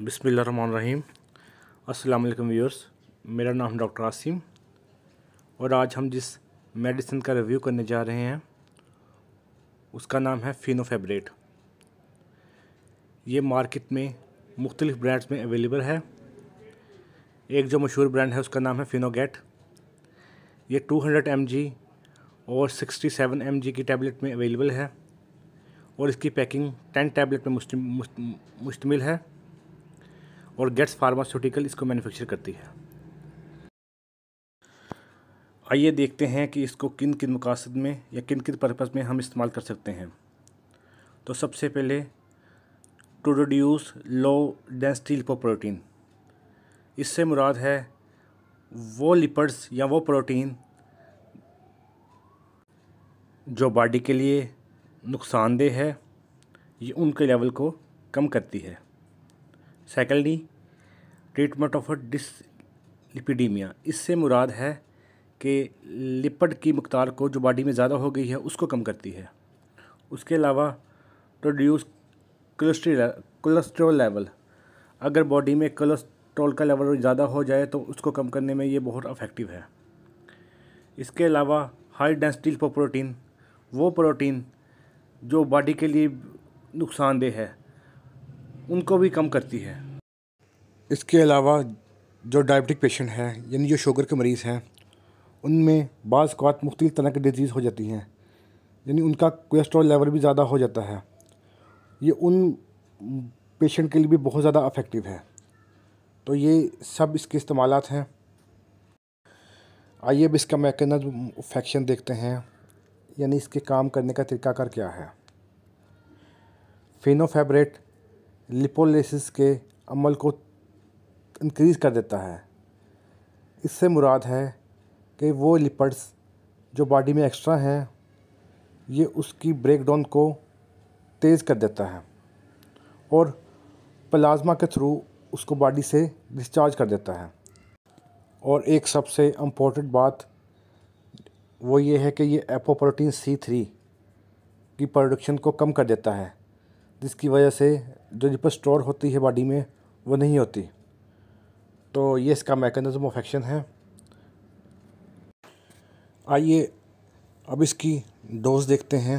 रहीम Aslam viewers मेरा नाम doctor Asim और आज हम जिस मेडिसिन का रिव्यू करने जा रहे हैं उसका नाम है फिनोफेब्रेट ये मार्केट में मुख्तलिफ़ ब्रांड्स में अवेलेबल है एक जो मशहूर ब्रांड है उसका नाम है फिनोगेट ये 200 जी और 67 जी की टैबलेट में अवेलेबल है और इसकी पैकिंग 10 टैबलेट में मुश्तमिल है और गेट्स फार्मास्यूटिकल इसको मैन्युफैक्चर करती है आइए देखते हैं कि इसको किन किन मकासद में या किन किन पर्पस में हम इस्तेमाल कर सकते हैं तो सबसे पहले to reduce low density lipoprotein इससे मुराद है वो लिपर्स या वो प्रोटीन जो बॉडी के लिए नुकसानदेह है ये उनके लेवल को कम करती है सेकेंडली ट्रीटमेंट ऑफ डिसलिपिडीमिया इससे मुराद है कि लिपड की मकदार को जो बॉडी में ज़्यादा हो गई है उसको कम करती है उसके अलावा प्रोड्यूस कोलेस्ट्री कोलेस्ट्रोल लेवल अगर बॉडी में कोलेस्ट्रोल का लेवल ज़्यादा हो जाए तो उसको कम करने में ये बहुत अफेक्टिव है इसके अलावा हाई डेंसिटी प्रोटीन वो प्रोटीन जो बॉडी के लिए नुकसानदेह है उनको भी कम करती है इसके अलावा जो डायबिटिक पेशेंट हैं यानी जो शुगर के मरीज़ हैं उनमें बाज़ अवत तरह की डिजीज़ हो जाती हैं यानी उनका कोलेस्ट्रॉल लेवल भी ज़्यादा हो जाता है ये उन पेशेंट के लिए भी बहुत ज़्यादा अफेक्टिव है तो ये सब इसके इस्तेमाल हैं आइए अब इसका मैकेनिज्म देखते हैं यानी इसके काम करने का तरीकाकार क्या है फिनोफेबरेट लिपोलिसिस के अमल को इनक्रीज़ कर देता है इससे मुराद है कि वो लिपड्स जो बॉडी में एक्स्ट्रा हैं ये उसकी ब्रेकडाउन को तेज़ कर देता है और प्लाज्मा के थ्रू उसको बॉडी से डिस्चार्ज कर देता है और एक सबसे इम्पोर्टेंट बात वो ये है कि ये एपोप्रोटीन सी थ्री की प्रोडक्शन को कम कर देता है जिसकी वजह से जो लिपिड स्टोर होती है बॉडी में वो नहीं होती तो ये इसका मैकेनिज़्म ऑफ एक्शन है आइए अब इसकी डोज देखते हैं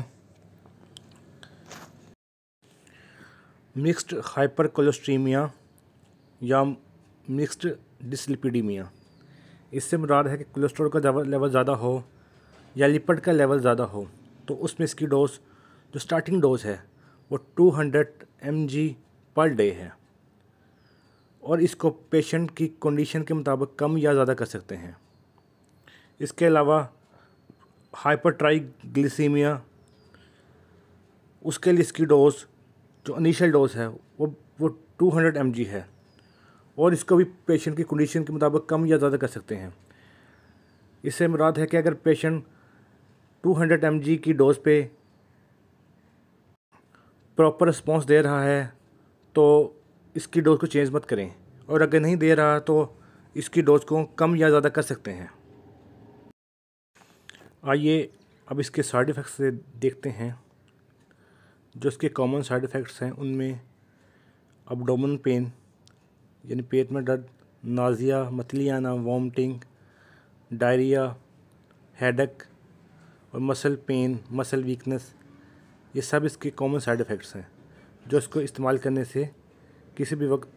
मिक्स्ड हाइपर कोलेस्ट्रीमिया या मिक्स्ड डिसलिपिडीमिया इससे मुराद है कि कोलेस्ट्रॉल का लेवल ज़्यादा हो या लिपिड का लेवल ज़्यादा हो तो उसमें इसकी डोज जो स्टार्टिंग डोज है वो 200 एम जी पर डे है और इसको पेशेंट की कंडीशन के मुताबिक कम या ज़्यादा कर सकते हैं इसके अलावा हाइपरट्राइग्लिसीमिया उसके लिए इसकी डोज जो इनिशियल डोज है वो वो 200 हंड्रेड है और इसको भी पेशेंट की कंडीशन के मुताबिक कम या ज़्यादा कर सकते हैं इससे मुराद है कि अगर पेशेंट 200 हंड्रेड की डोज पे प्रॉपर रिस्पॉन्स दे रहा है तो इसकी डोज को चेंज मत करें और अगर नहीं दे रहा तो इसकी डोज को कम या ज़्यादा कर सकते हैं आइए अब इसके साइड इफ़ेक्ट्स देखते हैं जो इसके कॉमन साइड इफ़ेक्ट्स हैं उनमें अबडोमन पेन यानी पेट में दर्द नाजिया मतली आना वॉमटिंग डायरिया हेडक और मसल पेन मसल वीकनेस ये सब इसके कॉमन साइड इफ़ेक्ट्स हैं जो इसको इस्तेमाल करने से किसी भी वक्त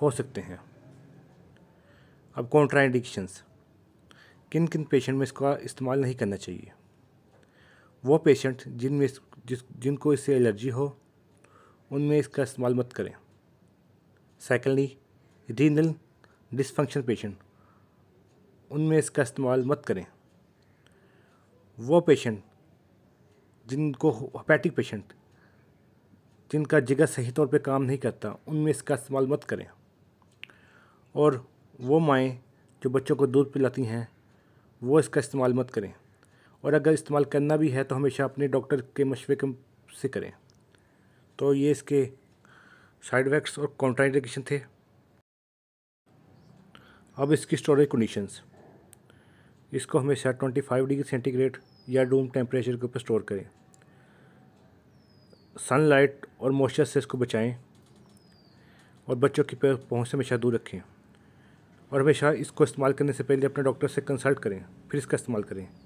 हो सकते हैं अब कॉन्ट्राइडिक्शंस किन किन पेशेंट में इसका इस्तेमाल नहीं करना चाहिए वो पेशेंट जिनमें जिस जिनको इससे एलर्जी हो उनमें इसका इस्तेमाल मत करें सेकेंडली रीनल डिसफंक्शन पेशेंट उनमें इसका इस्तेमाल मत करें वो पेशेंट जिनको हपैटिक पेशेंट जिनका जिगर सही तौर पे काम नहीं करता उनमें इसका इस्तेमाल मत करें और वो माएँ जो बच्चों को दूध पिलाती हैं वो इसका इस्तेमाल मत करें और अगर इस्तेमाल करना भी है तो हमेशा अपने डॉक्टर के मशवरे से करें तो ये इसके साइड इफ़ेक्ट्स और कॉन्ट्राइडिकेशन थे अब इसकी स्टोरेज कंडीशंस इसको हमेशा 25 डिग्री सेंटीग्रेड या डूम टेम्परेचर के ऊपर स्टोर करें सनलाइट और मॉइस्चर से इसको बचाएं और बच्चों की पहुँच से हमेशा दूर रखें और हमेशा इसको इस्तेमाल करने से पहले अपने डॉक्टर से कंसल्ट करें फिर इसका इस्तेमाल करें